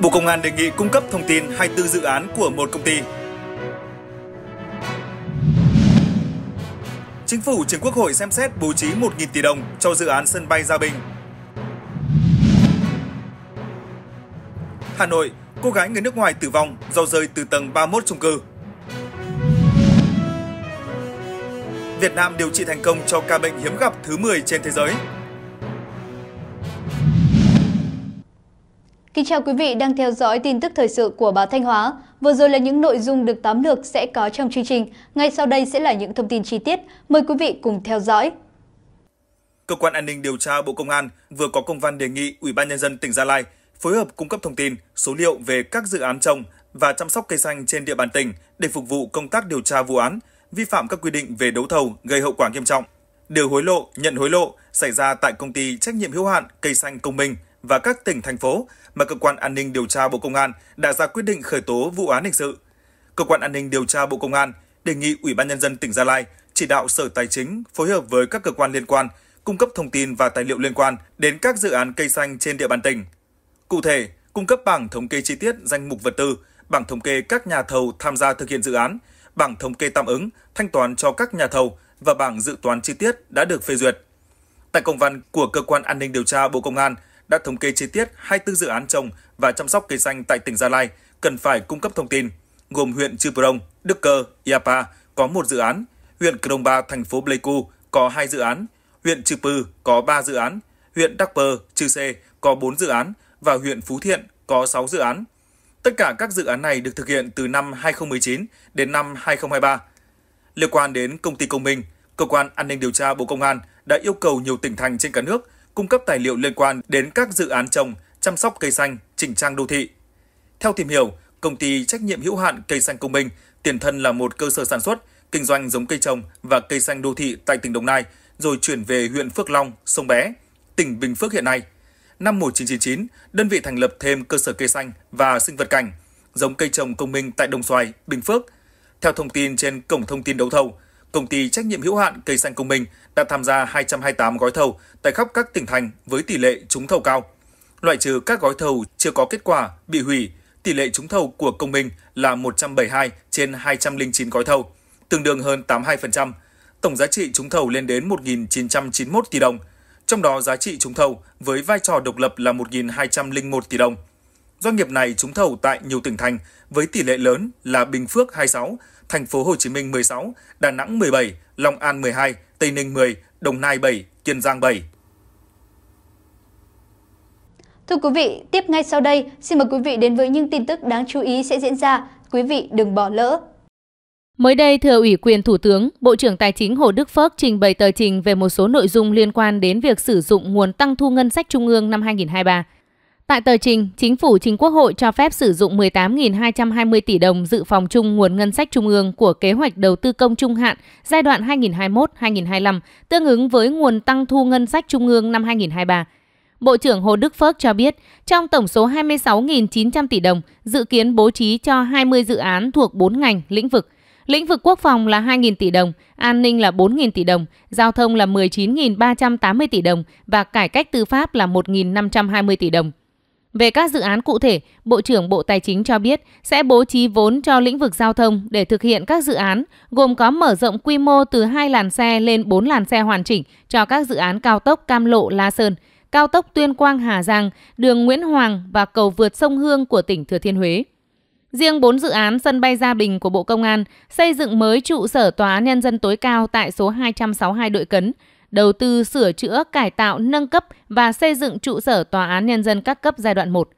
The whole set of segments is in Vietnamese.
Bộ Công an đề nghị cung cấp thông tin 24 dự án của một công ty. Chính phủ trình Quốc hội xem xét bố trí 1.000 tỷ đồng cho dự án sân bay Gia Bình. Hà Nội, cô gái người nước ngoài tử vong do rơi từ tầng 31 chung cư. Việt Nam điều trị thành công cho ca bệnh hiếm gặp thứ 10 trên thế giới. Kính chào quý vị đang theo dõi tin tức thời sự của báo Thanh Hóa. Vừa rồi là những nội dung được tóm lược sẽ có trong chương trình. Ngay sau đây sẽ là những thông tin chi tiết. Mời quý vị cùng theo dõi. Cơ quan an ninh điều tra Bộ Công an vừa có công văn đề nghị Ủy ban nhân dân tỉnh Gia Lai phối hợp cung cấp thông tin, số liệu về các dự án trồng và chăm sóc cây xanh trên địa bàn tỉnh để phục vụ công tác điều tra vụ án vi phạm các quy định về đấu thầu gây hậu quả nghiêm trọng, đưa hối lộ, nhận hối lộ xảy ra tại công ty trách nhiệm hữu hạn cây xanh Công Minh và các tỉnh thành phố mà cơ quan an ninh điều tra Bộ Công an đã ra quyết định khởi tố vụ án hình sự. Cơ quan an ninh điều tra Bộ Công an đề nghị Ủy ban nhân dân tỉnh Gia Lai chỉ đạo Sở Tài chính phối hợp với các cơ quan liên quan cung cấp thông tin và tài liệu liên quan đến các dự án cây xanh trên địa bàn tỉnh. Cụ thể, cung cấp bảng thống kê chi tiết danh mục vật tư, bảng thống kê các nhà thầu tham gia thực hiện dự án, bảng thống kê tạm ứng, thanh toán cho các nhà thầu và bảng dự toán chi tiết đã được phê duyệt. Tại công văn của cơ quan an ninh điều tra Bộ Công an đã thống kê chi tiết 24 dự án trồng và chăm sóc cây xanh tại tỉnh Gia Lai cần phải cung cấp thông tin, gồm huyện Chư Prong, Đức Cơ, Iapa có một dự án, huyện Krông Ba, thành phố Pleiku có hai dự án, huyện Chư Pư có 3 dự án, huyện Đắc Pơ, Chư Sê có 4 dự án và huyện Phú Thiện có 6 dự án. Tất cả các dự án này được thực hiện từ năm 2019 đến năm 2023. Liên quan đến công ty Công Minh, cơ quan an ninh điều tra Bộ Công an đã yêu cầu nhiều tỉnh thành trên cả nước cung cấp tài liệu liên quan đến các dự án trồng, chăm sóc cây xanh, chỉnh trang đô thị. Theo tìm hiểu, công ty trách nhiệm hữu hạn cây xanh công minh, tiền thân là một cơ sở sản xuất, kinh doanh giống cây trồng và cây xanh đô thị tại tỉnh Đồng Nai, rồi chuyển về huyện Phước Long, Sông Bé, tỉnh Bình Phước hiện nay. Năm 1999, đơn vị thành lập thêm cơ sở cây xanh và sinh vật cảnh, giống cây trồng công minh tại Đồng Xoài, Bình Phước. Theo thông tin trên cổng thông tin đấu thầu, công ty trách nhiệm hữu hạn Cây xanh Công Minh đã tham gia 228 gói thầu tại khắp các tỉnh thành với tỷ lệ trúng thầu cao. Loại trừ các gói thầu chưa có kết quả, bị hủy, tỷ lệ trúng thầu của Công Minh là 172 trên 209 gói thầu, tương đương hơn 82%. Tổng giá trị trúng thầu lên đến 1.991 tỷ đồng, trong đó giá trị trúng thầu với vai trò độc lập là 1.201 tỷ đồng. Doanh nghiệp này trúng thầu tại nhiều tỉnh thành với tỷ lệ lớn là Bình Phước 26, thành phố Hồ Chí Minh 16, Đà Nẵng 17, Long An 12, Tây Ninh 10, Đồng Nai 7, Kiên Giang 7. Thưa quý vị, tiếp ngay sau đây, xin mời quý vị đến với những tin tức đáng chú ý sẽ diễn ra. Quý vị đừng bỏ lỡ. Mới đây, thừa ủy quyền Thủ tướng, Bộ trưởng Tài chính Hồ Đức Phước trình bày tờ trình về một số nội dung liên quan đến việc sử dụng nguồn tăng thu ngân sách trung ương năm 2023. Tại tờ trình, Chính phủ trình Quốc hội cho phép sử dụng 18.220 tỷ đồng dự phòng chung nguồn ngân sách trung ương của kế hoạch đầu tư công trung hạn giai đoạn 2021-2025, tương ứng với nguồn tăng thu ngân sách trung ương năm 2023. Bộ trưởng Hồ Đức Phước cho biết, trong tổng số 26.900 tỷ đồng, dự kiến bố trí cho 20 dự án thuộc 4 ngành, lĩnh vực. Lĩnh vực quốc phòng là 2.000 tỷ đồng, an ninh là 4.000 tỷ đồng, giao thông là 19.380 tỷ đồng và cải cách tư pháp là 1.520 tỷ đồng. Về các dự án cụ thể, Bộ trưởng Bộ Tài chính cho biết sẽ bố trí vốn cho lĩnh vực giao thông để thực hiện các dự án, gồm có mở rộng quy mô từ 2 làn xe lên 4 làn xe hoàn chỉnh cho các dự án cao tốc Cam Lộ La Sơn, cao tốc Tuyên Quang Hà Giang, đường Nguyễn Hoàng và cầu vượt sông Hương của tỉnh Thừa Thiên Huế. Riêng 4 dự án sân bay Gia Bình của Bộ Công an xây dựng mới trụ sở Tòa án Nhân dân tối cao tại số 262 Đội Cấn, đầu tư sửa chữa, cải tạo, nâng cấp và xây dựng trụ sở Tòa án Nhân dân các cấp giai đoạn 1.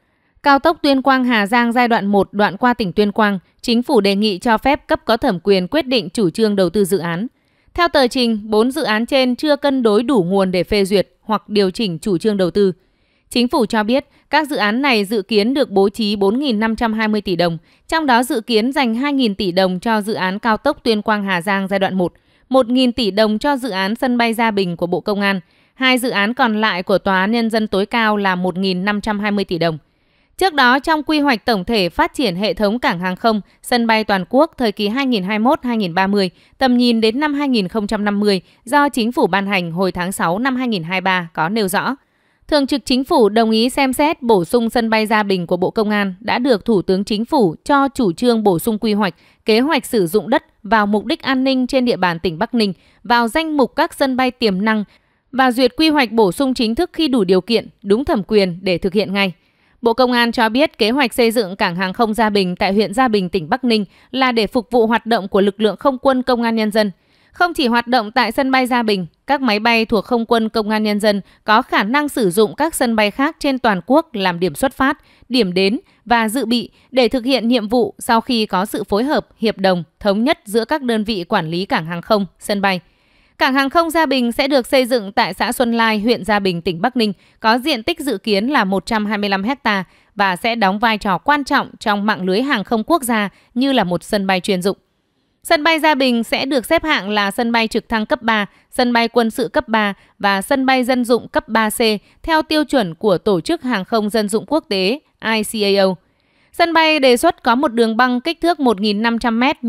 Cao tốc Tuyên Quang Hà Giang giai đoạn 1 đoạn qua tỉnh Tuyên Quang, chính phủ đề nghị cho phép cấp có thẩm quyền quyết định chủ trương đầu tư dự án. Theo tờ trình, 4 dự án trên chưa cân đối đủ nguồn để phê duyệt hoặc điều chỉnh chủ trương đầu tư. Chính phủ cho biết, các dự án này dự kiến được bố trí 4.520 tỷ đồng, trong đó dự kiến dành 2.000 tỷ đồng cho dự án cao tốc Tuyên Quang Hà Giang giai đoạn 1 – 1.000 tỷ đồng cho dự án sân bay Gia Bình của Bộ Công an. Hai dự án còn lại của Tòa án Nhân dân tối cao là 1.520 tỷ đồng. Trước đó, trong quy hoạch tổng thể phát triển hệ thống cảng hàng không, sân bay toàn quốc thời kỳ 2021-2030, tầm nhìn đến năm 2050 do chính phủ ban hành hồi tháng 6 năm 2023 có nêu rõ. Thường trực Chính phủ đồng ý xem xét bổ sung sân bay Gia Bình của Bộ Công an đã được Thủ tướng Chính phủ cho chủ trương bổ sung quy hoạch, kế hoạch sử dụng đất vào mục đích an ninh trên địa bàn tỉnh Bắc Ninh vào danh mục các sân bay tiềm năng và duyệt quy hoạch bổ sung chính thức khi đủ điều kiện, đúng thẩm quyền để thực hiện ngay. Bộ Công an cho biết kế hoạch xây dựng cảng hàng không Gia Bình tại huyện Gia Bình, tỉnh Bắc Ninh là để phục vụ hoạt động của lực lượng không quân công an nhân dân – không chỉ hoạt động tại sân bay Gia Bình, các máy bay thuộc Không quân Công an Nhân dân có khả năng sử dụng các sân bay khác trên toàn quốc làm điểm xuất phát, điểm đến và dự bị để thực hiện nhiệm vụ sau khi có sự phối hợp, hiệp đồng, thống nhất giữa các đơn vị quản lý cảng hàng không, sân bay. Cảng hàng không Gia Bình sẽ được xây dựng tại xã Xuân Lai, huyện Gia Bình, tỉnh Bắc Ninh, có diện tích dự kiến là 125 ha và sẽ đóng vai trò quan trọng trong mạng lưới hàng không quốc gia như là một sân bay chuyên dụng. Sân bay Gia Bình sẽ được xếp hạng là sân bay trực thăng cấp 3, sân bay quân sự cấp 3 và sân bay dân dụng cấp 3C theo tiêu chuẩn của Tổ chức Hàng không Dân dụng Quốc tế ICAO. Sân bay đề xuất có một đường băng kích thước 1.500m x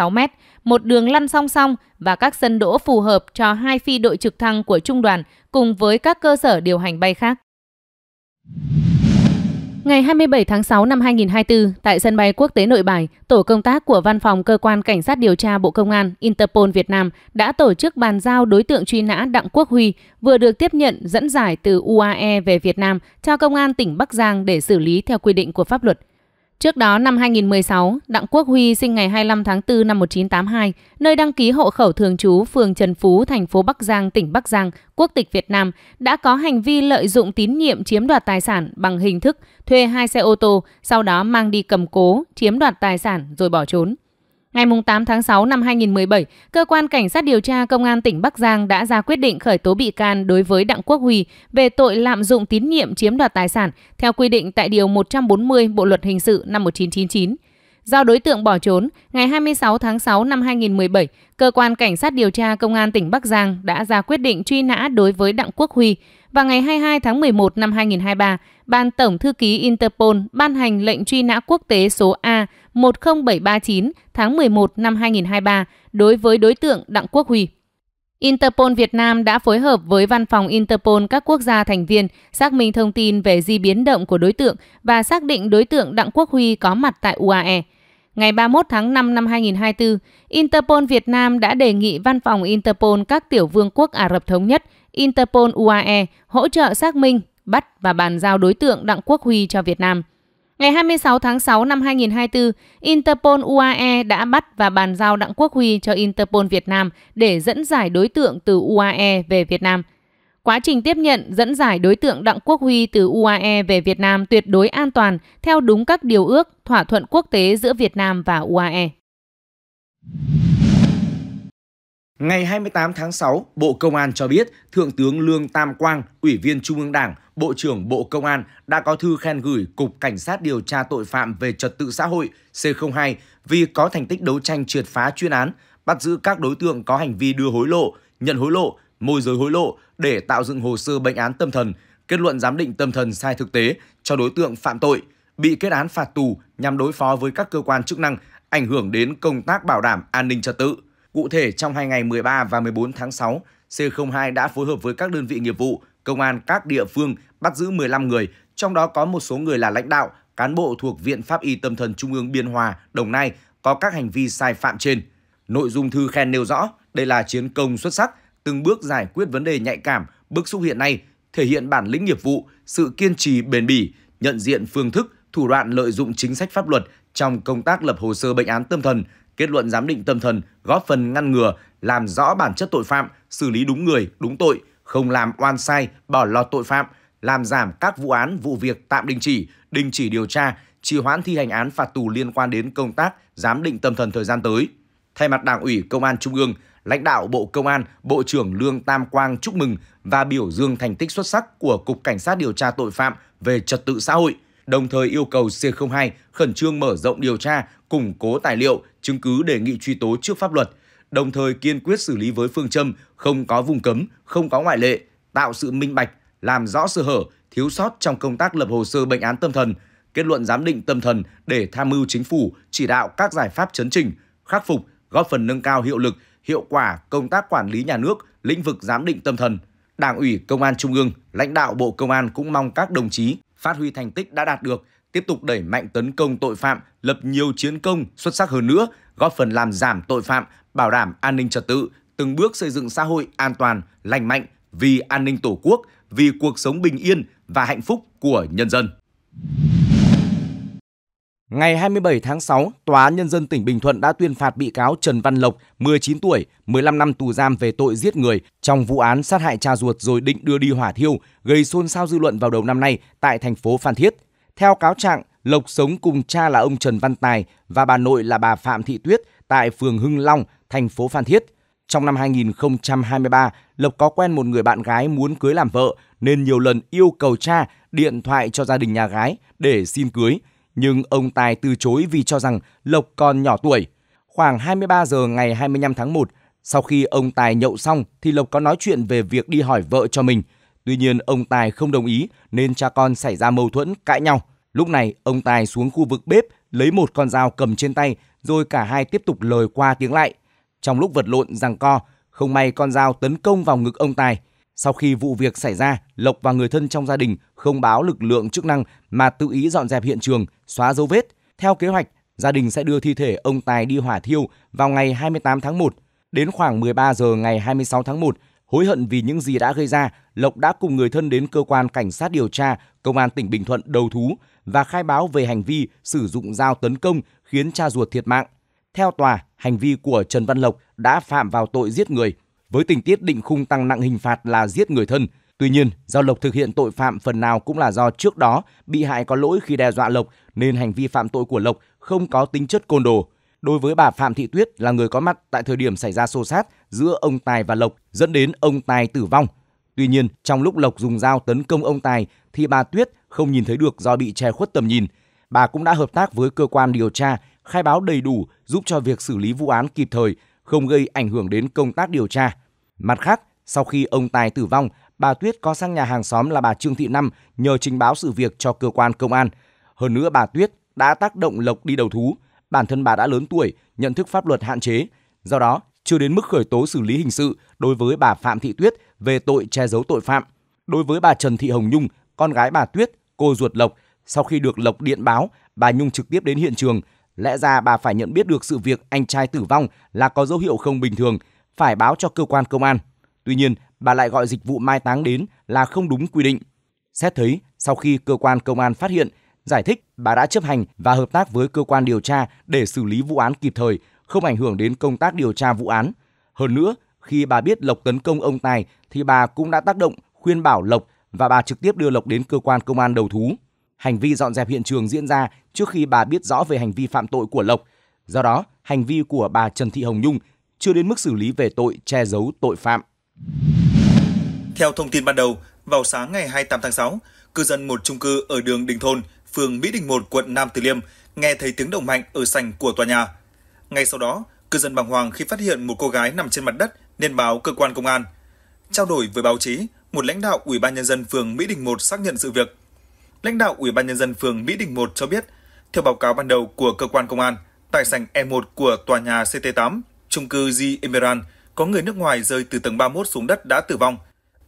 36m, một đường lăn song song và các sân đỗ phù hợp cho hai phi đội trực thăng của trung đoàn cùng với các cơ sở điều hành bay khác. Ngày 27 tháng 6 năm 2024, tại sân bay quốc tế Nội Bài, tổ công tác của Văn phòng Cơ quan Cảnh sát điều tra Bộ Công an Interpol Việt Nam đã tổ chức bàn giao đối tượng truy nã Đặng Quốc Huy vừa được tiếp nhận dẫn giải từ UAE về Việt Nam cho Công an tỉnh Bắc Giang để xử lý theo quy định của pháp luật. Trước đó năm 2016, Đặng Quốc Huy sinh ngày 25 tháng 4 năm 1982, nơi đăng ký hộ khẩu thường trú phường Trần Phú, thành phố Bắc Giang, tỉnh Bắc Giang, quốc tịch Việt Nam, đã có hành vi lợi dụng tín nhiệm chiếm đoạt tài sản bằng hình thức thuê hai xe ô tô, sau đó mang đi cầm cố, chiếm đoạt tài sản rồi bỏ trốn. Ngày 8 tháng 6 năm 2017, Cơ quan Cảnh sát điều tra Công an tỉnh Bắc Giang đã ra quyết định khởi tố bị can đối với Đặng Quốc Huy về tội lạm dụng tín nhiệm chiếm đoạt tài sản theo quy định tại Điều 140 Bộ Luật Hình sự năm 1999. Do đối tượng bỏ trốn, ngày 26 tháng 6 năm 2017, Cơ quan Cảnh sát điều tra Công an tỉnh Bắc Giang đã ra quyết định truy nã đối với Đặng Quốc Huy và ngày 22 tháng 11 năm 2023, Ban Tổng Thư ký Interpol ban hành lệnh truy nã quốc tế số A 10739 tháng 11 năm 2023 đối với đối tượng Đặng Quốc Huy. Interpol Việt Nam đã phối hợp với Văn phòng Interpol các quốc gia thành viên xác minh thông tin về di biến động của đối tượng và xác định đối tượng Đặng Quốc Huy có mặt tại UAE. Ngày 31 tháng 5 năm 2024, Interpol Việt Nam đã đề nghị Văn phòng Interpol các tiểu vương quốc Ả Rập Thống Nhất, Interpol UAE hỗ trợ xác minh, bắt và bàn giao đối tượng Đặng Quốc Huy cho Việt Nam – Ngày 26 tháng 6 năm 2024, Interpol UAE đã bắt và bàn giao Đặng Quốc Huy cho Interpol Việt Nam để dẫn giải đối tượng từ UAE về Việt Nam. Quá trình tiếp nhận, dẫn giải đối tượng Đặng Quốc Huy từ UAE về Việt Nam tuyệt đối an toàn theo đúng các điều ước, thỏa thuận quốc tế giữa Việt Nam và UAE. Ngày 28 tháng 6, Bộ Công an cho biết Thượng tướng Lương Tam Quang, Ủy viên Trung ương Đảng, Bộ trưởng Bộ Công an đã có thư khen gửi Cục Cảnh sát điều tra tội phạm về trật tự xã hội C02 vì có thành tích đấu tranh triệt phá chuyên án, bắt giữ các đối tượng có hành vi đưa hối lộ, nhận hối lộ, môi giới hối lộ để tạo dựng hồ sơ bệnh án tâm thần, kết luận giám định tâm thần sai thực tế cho đối tượng phạm tội, bị kết án phạt tù nhằm đối phó với các cơ quan chức năng, ảnh hưởng đến công tác bảo đảm an ninh trật tự. Cụ thể, trong hai ngày 13 và 14 tháng 6, C02 đã phối hợp với các đơn vị nghiệp vụ, công an các địa phương bắt giữ 15 người, trong đó có một số người là lãnh đạo, cán bộ thuộc Viện Pháp y Tâm thần Trung ương Biên Hòa, Đồng Nai có các hành vi sai phạm trên. Nội dung thư khen nêu rõ, đây là chiến công xuất sắc, từng bước giải quyết vấn đề nhạy cảm, bức xúc hiện nay, thể hiện bản lĩnh nghiệp vụ, sự kiên trì bền bỉ, nhận diện phương thức, thủ đoạn lợi dụng chính sách pháp luật trong công tác lập hồ sơ bệnh án tâm thần, Kết luận giám định tâm thần góp phần ngăn ngừa, làm rõ bản chất tội phạm, xử lý đúng người, đúng tội, không làm oan sai, bỏ lọt tội phạm, làm giảm các vụ án, vụ việc tạm đình chỉ, đình chỉ điều tra, trì hoãn thi hành án phạt tù liên quan đến công tác giám định tâm thần thời gian tới. Thay mặt Đảng ủy Công an Trung ương, lãnh đạo Bộ Công an, Bộ trưởng Lương Tam Quang chúc mừng và biểu dương thành tích xuất sắc của Cục Cảnh sát điều tra tội phạm về trật tự xã hội – đồng thời yêu cầu C02 khẩn trương mở rộng điều tra, củng cố tài liệu, chứng cứ đề nghị truy tố trước pháp luật, đồng thời kiên quyết xử lý với phương châm không có vùng cấm, không có ngoại lệ, tạo sự minh bạch, làm rõ sơ hở, thiếu sót trong công tác lập hồ sơ bệnh án tâm thần, kết luận giám định tâm thần để tham mưu chính phủ chỉ đạo các giải pháp chấn chỉnh, khắc phục, góp phần nâng cao hiệu lực, hiệu quả công tác quản lý nhà nước lĩnh vực giám định tâm thần. Đảng ủy Công an Trung ương, lãnh đạo Bộ Công an cũng mong các đồng chí phát huy thành tích đã đạt được, tiếp tục đẩy mạnh tấn công tội phạm, lập nhiều chiến công xuất sắc hơn nữa, góp phần làm giảm tội phạm, bảo đảm an ninh trật tự, từng bước xây dựng xã hội an toàn, lành mạnh vì an ninh Tổ quốc, vì cuộc sống bình yên và hạnh phúc của nhân dân. Ngày 27 tháng 6, Tòa án Nhân dân tỉnh Bình Thuận đã tuyên phạt bị cáo Trần Văn Lộc, 19 tuổi, 15 năm tù giam về tội giết người trong vụ án sát hại cha ruột rồi định đưa đi hỏa thiêu, gây xôn xao dư luận vào đầu năm nay tại thành phố Phan Thiết. Theo cáo trạng, Lộc sống cùng cha là ông Trần Văn Tài và bà nội là bà Phạm Thị Tuyết tại phường Hưng Long, thành phố Phan Thiết. Trong năm 2023, Lộc có quen một người bạn gái muốn cưới làm vợ nên nhiều lần yêu cầu cha điện thoại cho gia đình nhà gái để xin cưới – nhưng ông Tài từ chối vì cho rằng Lộc còn nhỏ tuổi. Khoảng 23 giờ ngày 25 tháng 1, sau khi ông Tài nhậu xong thì Lộc có nói chuyện về việc đi hỏi vợ cho mình. Tuy nhiên ông Tài không đồng ý nên cha con xảy ra mâu thuẫn cãi nhau. Lúc này ông Tài xuống khu vực bếp lấy một con dao cầm trên tay rồi cả hai tiếp tục lời qua tiếng lại. Trong lúc vật lộn rằng co, không may con dao tấn công vào ngực ông Tài. Sau khi vụ việc xảy ra, Lộc và người thân trong gia đình không báo lực lượng chức năng mà tự ý dọn dẹp hiện trường, xóa dấu vết. Theo kế hoạch, gia đình sẽ đưa thi thể ông Tài đi hỏa thiêu vào ngày 28 tháng 1. Đến khoảng 13 giờ ngày 26 tháng 1, hối hận vì những gì đã gây ra, Lộc đã cùng người thân đến cơ quan cảnh sát điều tra công an tỉnh Bình Thuận đầu thú và khai báo về hành vi sử dụng dao tấn công khiến cha ruột thiệt mạng. Theo tòa, hành vi của Trần Văn Lộc đã phạm vào tội giết người với tình tiết định khung tăng nặng hình phạt là giết người thân. Tuy nhiên, do Lộc thực hiện tội phạm phần nào cũng là do trước đó bị hại có lỗi khi đe dọa Lộc nên hành vi phạm tội của Lộc không có tính chất côn đồ. Đối với bà Phạm Thị Tuyết là người có mặt tại thời điểm xảy ra xô xát giữa ông Tài và Lộc dẫn đến ông Tài tử vong. Tuy nhiên, trong lúc Lộc dùng dao tấn công ông Tài thì bà Tuyết không nhìn thấy được do bị che khuất tầm nhìn. Bà cũng đã hợp tác với cơ quan điều tra, khai báo đầy đủ giúp cho việc xử lý vụ án kịp thời không gây ảnh hưởng đến công tác điều tra. Mặt khác, sau khi ông Tài tử vong, bà Tuyết có sang nhà hàng xóm là bà Trương Thị Năm nhờ trình báo sự việc cho cơ quan công an. Hơn nữa bà Tuyết đã tác động Lộc đi đầu thú, bản thân bà đã lớn tuổi, nhận thức pháp luật hạn chế, do đó chưa đến mức khởi tố xử lý hình sự đối với bà Phạm Thị Tuyết về tội che giấu tội phạm. Đối với bà Trần Thị Hồng Nhung, con gái bà Tuyết, cô ruột Lộc, sau khi được Lộc điện báo, bà Nhung trực tiếp đến hiện trường Lẽ ra bà phải nhận biết được sự việc anh trai tử vong là có dấu hiệu không bình thường, phải báo cho cơ quan công an. Tuy nhiên, bà lại gọi dịch vụ mai táng đến là không đúng quy định. Xét thấy, sau khi cơ quan công an phát hiện, giải thích bà đã chấp hành và hợp tác với cơ quan điều tra để xử lý vụ án kịp thời, không ảnh hưởng đến công tác điều tra vụ án. Hơn nữa, khi bà biết Lộc tấn công ông Tài thì bà cũng đã tác động, khuyên bảo Lộc và bà trực tiếp đưa Lộc đến cơ quan công an đầu thú. Hành vi dọn dẹp hiện trường diễn ra trước khi bà biết rõ về hành vi phạm tội của Lộc. Do đó, hành vi của bà Trần Thị Hồng Nhung chưa đến mức xử lý về tội che giấu tội phạm. Theo thông tin ban đầu, vào sáng ngày 28 tháng 6, cư dân một chung cư ở đường Đình Thôn, phường Mỹ Đình 1, quận Nam Từ Liêm nghe thấy tiếng động mạnh ở sảnh của tòa nhà. Ngay sau đó, cư dân bàng hoàng khi phát hiện một cô gái nằm trên mặt đất nên báo cơ quan công an. Trao đổi với báo chí, một lãnh đạo Ủy ban nhân dân phường Mỹ Đình 1 xác nhận sự việc Lãnh đạo Ủy ban nhân dân phường Mỹ Đình 1 cho biết, theo báo cáo ban đầu của cơ quan công an, tại sảnh E1 của tòa nhà CT8, trung cư G Emerald, có người nước ngoài rơi từ tầng 31 xuống đất đã tử vong.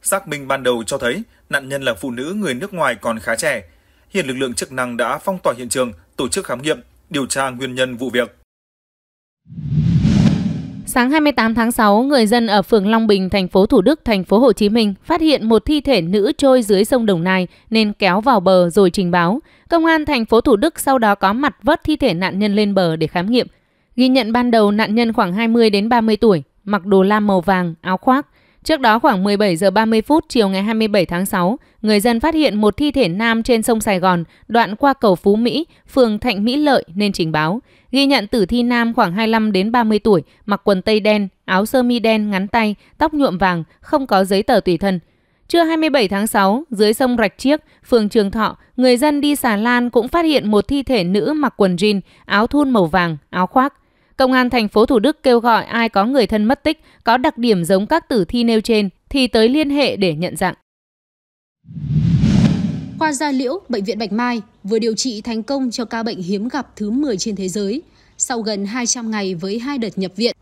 Xác minh ban đầu cho thấy nạn nhân là phụ nữ người nước ngoài còn khá trẻ. Hiện lực lượng chức năng đã phong tỏa hiện trường, tổ chức khám nghiệm, điều tra nguyên nhân vụ việc. Sáng 28 tháng 6, người dân ở phường Long Bình, thành phố Thủ Đức, thành phố Hồ Chí Minh phát hiện một thi thể nữ trôi dưới sông Đồng Nai nên kéo vào bờ rồi trình báo. Công an thành phố Thủ Đức sau đó có mặt vớt thi thể nạn nhân lên bờ để khám nghiệm. Ghi nhận ban đầu nạn nhân khoảng 20 đến 30 tuổi, mặc đồ lam màu vàng, áo khoác, Trước đó khoảng 17 giờ 30 phút chiều ngày 27 tháng 6, người dân phát hiện một thi thể nam trên sông Sài Gòn, đoạn qua cầu Phú Mỹ, phường Thạnh Mỹ Lợi nên trình báo. Ghi nhận tử thi nam khoảng 25 đến 30 tuổi, mặc quần tây đen, áo sơ mi đen ngắn tay, tóc nhuộm vàng, không có giấy tờ tùy thân. Trưa 27 tháng 6, dưới sông Rạch Chiếc, phường Trường Thọ, người dân đi xà lan cũng phát hiện một thi thể nữ mặc quần jean, áo thun màu vàng, áo khoác. Công an thành phố Thủ Đức kêu gọi ai có người thân mất tích có đặc điểm giống các tử thi nêu trên thì tới liên hệ để nhận dạng. Khoa gia liễu Bệnh viện Bạch Mai vừa điều trị thành công cho ca bệnh hiếm gặp thứ 10 trên thế giới sau gần 200 ngày với hai đợt nhập viện.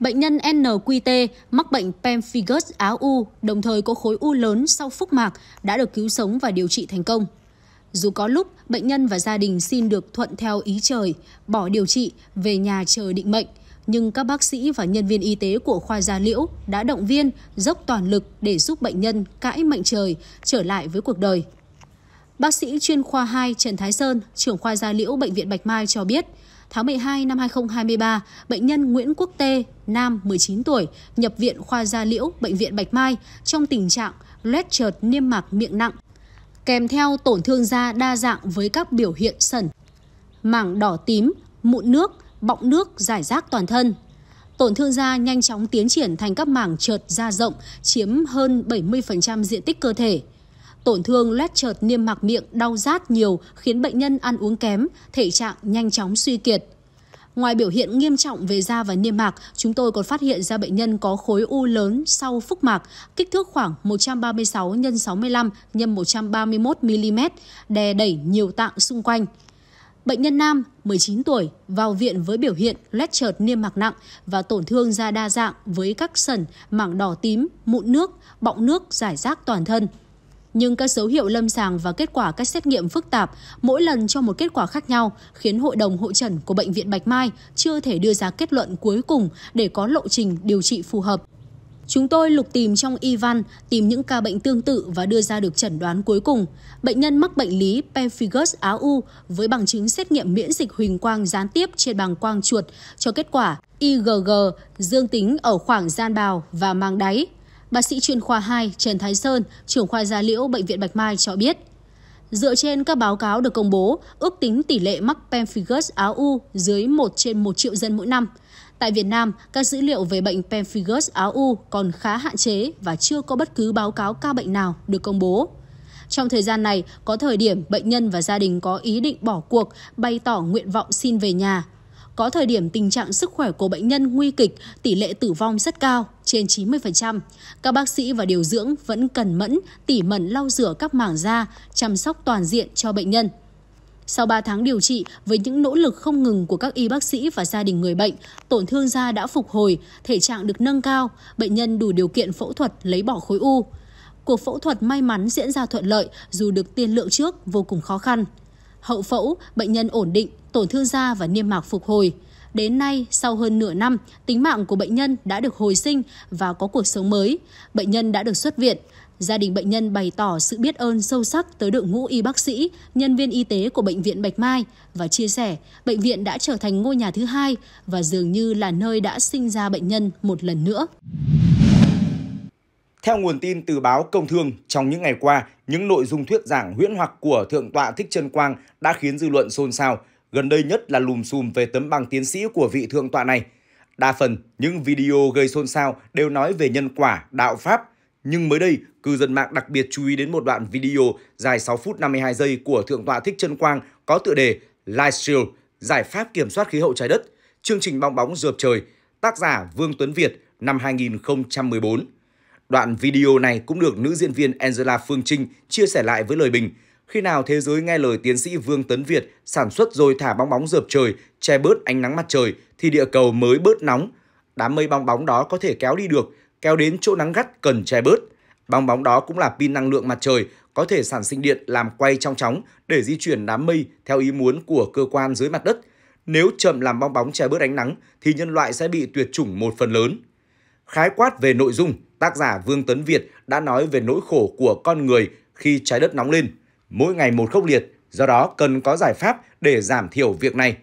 Bệnh nhân NQT mắc bệnh pemphigus áo u, đồng thời có khối u lớn sau phúc mạc đã được cứu sống và điều trị thành công. Dù có lúc bệnh nhân và gia đình xin được thuận theo ý trời, bỏ điều trị, về nhà chờ định mệnh, nhưng các bác sĩ và nhân viên y tế của khoa gia liễu đã động viên, dốc toàn lực để giúp bệnh nhân cãi mệnh trời, trở lại với cuộc đời. Bác sĩ chuyên khoa 2 Trần Thái Sơn, trưởng khoa gia liễu Bệnh viện Bạch Mai cho biết, tháng 12 năm 2023, bệnh nhân Nguyễn Quốc Tê, nam 19 tuổi, nhập viện khoa gia liễu Bệnh viện Bạch Mai trong tình trạng loét trợt niêm mạc miệng nặng kèm theo tổn thương da đa dạng với các biểu hiện sẩn, mảng đỏ tím, mụn nước, bọng nước giải rác toàn thân. Tổn thương da nhanh chóng tiến triển thành các mảng trượt da rộng chiếm hơn 70% diện tích cơ thể. Tổn thương loét trợt niêm mạc miệng đau rát nhiều khiến bệnh nhân ăn uống kém, thể trạng nhanh chóng suy kiệt. Ngoài biểu hiện nghiêm trọng về da và niêm mạc, chúng tôi còn phát hiện ra bệnh nhân có khối u lớn sau phúc mạc, kích thước khoảng 136 x 65 x 131 mm, đè đẩy nhiều tạng xung quanh. Bệnh nhân nam, 19 tuổi, vào viện với biểu hiện loét trợt niêm mạc nặng và tổn thương da đa dạng với các sẩn, mảng đỏ tím, mụn nước, bọng nước giải rác toàn thân. Nhưng các dấu hiệu lâm sàng và kết quả các xét nghiệm phức tạp mỗi lần cho một kết quả khác nhau khiến Hội đồng Hội trần của Bệnh viện Bạch Mai chưa thể đưa ra kết luận cuối cùng để có lộ trình điều trị phù hợp. Chúng tôi lục tìm trong y văn, tìm những ca bệnh tương tự và đưa ra được chẩn đoán cuối cùng. Bệnh nhân mắc bệnh lý pemphigus áo u với bằng chứng xét nghiệm miễn dịch huỳnh quang gián tiếp trên bằng quang chuột cho kết quả IgG dương tính ở khoảng gian bào và mang đáy Bác sĩ chuyên khoa 2 Trần Thái Sơn, trưởng khoa gia liễu Bệnh viện Bạch Mai cho biết, Dựa trên các báo cáo được công bố, ước tính tỷ lệ mắc pemphigus áo u dưới 1 trên 1 triệu dân mỗi năm. Tại Việt Nam, các dữ liệu về bệnh pemphigus áo u còn khá hạn chế và chưa có bất cứ báo cáo ca bệnh nào được công bố. Trong thời gian này, có thời điểm bệnh nhân và gia đình có ý định bỏ cuộc, bày tỏ nguyện vọng xin về nhà có thời điểm tình trạng sức khỏe của bệnh nhân nguy kịch, tỷ lệ tử vong rất cao, trên 90%. Các bác sĩ và điều dưỡng vẫn cần mẫn, tỉ mẩn lau rửa các mảng da, chăm sóc toàn diện cho bệnh nhân. Sau 3 tháng điều trị, với những nỗ lực không ngừng của các y bác sĩ và gia đình người bệnh, tổn thương da đã phục hồi, thể trạng được nâng cao, bệnh nhân đủ điều kiện phẫu thuật lấy bỏ khối u. Cuộc phẫu thuật may mắn diễn ra thuận lợi dù được tiên lượng trước vô cùng khó khăn hậu phẫu, bệnh nhân ổn định, tổn thương da và niêm mạc phục hồi. Đến nay, sau hơn nửa năm, tính mạng của bệnh nhân đã được hồi sinh và có cuộc sống mới. Bệnh nhân đã được xuất viện. Gia đình bệnh nhân bày tỏ sự biết ơn sâu sắc tới đội ngũ y bác sĩ, nhân viên y tế của Bệnh viện Bạch Mai và chia sẻ bệnh viện đã trở thành ngôi nhà thứ hai và dường như là nơi đã sinh ra bệnh nhân một lần nữa. Theo nguồn tin từ báo Công Thương, trong những ngày qua, những nội dung thuyết giảng huyễn hoặc của Thượng tọa Thích Trân Quang đã khiến dư luận xôn xao, gần đây nhất là lùm xùm về tấm bằng tiến sĩ của vị Thượng tọa này. Đa phần, những video gây xôn xao đều nói về nhân quả, đạo pháp. Nhưng mới đây, cư dân mạng đặc biệt chú ý đến một đoạn video dài 6 phút 52 giây của Thượng tọa Thích Trân Quang có tựa đề Lifestyle, giải pháp kiểm soát khí hậu trái đất, chương trình bong bóng dợp trời, tác giả Vương Tuấn Việt năm 2014. Đoạn video này cũng được nữ diễn viên Angela Phương Trinh chia sẻ lại với lời bình khi nào thế giới nghe lời tiến sĩ Vương Tấn Việt sản xuất rồi thả bóng bóng dợp trời, che bớt ánh nắng mặt trời thì địa cầu mới bớt nóng. Đám mây bóng bóng đó có thể kéo đi được, kéo đến chỗ nắng gắt cần che bớt. Bóng bóng đó cũng là pin năng lượng mặt trời, có thể sản sinh điện làm quay trong chóng để di chuyển đám mây theo ý muốn của cơ quan dưới mặt đất. Nếu chậm làm bong bóng che bớt ánh nắng thì nhân loại sẽ bị tuyệt chủng một phần lớn. Khái quát về nội dung, tác giả Vương Tấn Việt đã nói về nỗi khổ của con người khi trái đất nóng lên, mỗi ngày một khốc liệt, do đó cần có giải pháp để giảm thiểu việc này.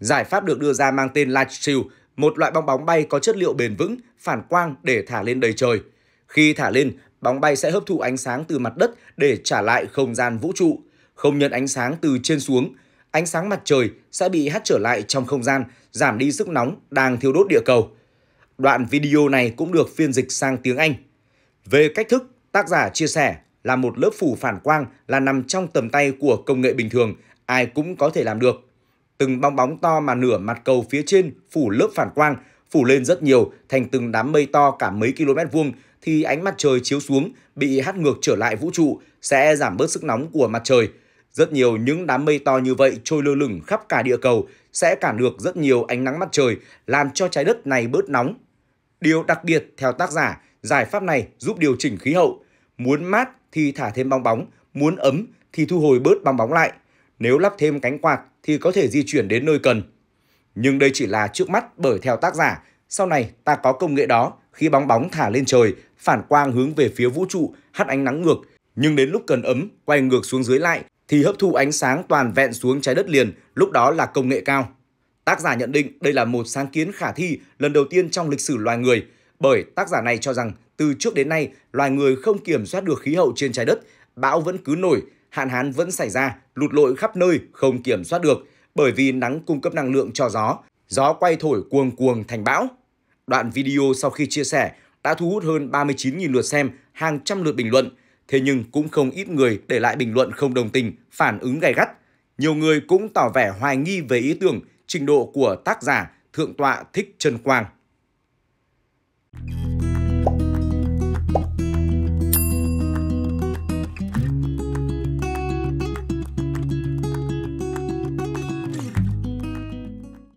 Giải pháp được đưa ra mang tên Light Shield, một loại bong bóng bay có chất liệu bền vững, phản quang để thả lên đầy trời. Khi thả lên, bóng bay sẽ hấp thụ ánh sáng từ mặt đất để trả lại không gian vũ trụ. Không nhận ánh sáng từ trên xuống, ánh sáng mặt trời sẽ bị hắt trở lại trong không gian, giảm đi sức nóng đang thiêu đốt địa cầu. Đoạn video này cũng được phiên dịch sang tiếng Anh. Về cách thức, tác giả chia sẻ là một lớp phủ phản quang là nằm trong tầm tay của công nghệ bình thường, ai cũng có thể làm được. Từng bong bóng to mà nửa mặt cầu phía trên phủ lớp phản quang, phủ lên rất nhiều thành từng đám mây to cả mấy km vuông thì ánh mặt trời chiếu xuống bị hát ngược trở lại vũ trụ sẽ giảm bớt sức nóng của mặt trời. Rất nhiều những đám mây to như vậy trôi lơ lửng khắp cả địa cầu sẽ cản được rất nhiều ánh nắng mặt trời làm cho trái đất này bớt nóng Điều đặc biệt theo tác giả, giải pháp này giúp điều chỉnh khí hậu. Muốn mát thì thả thêm bong bóng, muốn ấm thì thu hồi bớt bong bóng lại. Nếu lắp thêm cánh quạt thì có thể di chuyển đến nơi cần. Nhưng đây chỉ là trước mắt bởi theo tác giả, sau này ta có công nghệ đó khi bóng bóng thả lên trời, phản quang hướng về phía vũ trụ, hắt ánh nắng ngược. Nhưng đến lúc cần ấm, quay ngược xuống dưới lại thì hấp thu ánh sáng toàn vẹn xuống trái đất liền, lúc đó là công nghệ cao. Tác giả nhận định đây là một sáng kiến khả thi lần đầu tiên trong lịch sử loài người, bởi tác giả này cho rằng từ trước đến nay loài người không kiểm soát được khí hậu trên trái đất, bão vẫn cứ nổi, hạn hán vẫn xảy ra, lụt lội khắp nơi không kiểm soát được, bởi vì nắng cung cấp năng lượng cho gió, gió quay thổi cuồng cuồng thành bão. Đoạn video sau khi chia sẻ đã thu hút hơn 39.000 lượt xem, hàng trăm lượt bình luận, thế nhưng cũng không ít người để lại bình luận không đồng tình, phản ứng gay gắt. Nhiều người cũng tỏ vẻ hoài nghi về ý tưởng trình độ của tác giả Thượng tọa Thích Trân Quang.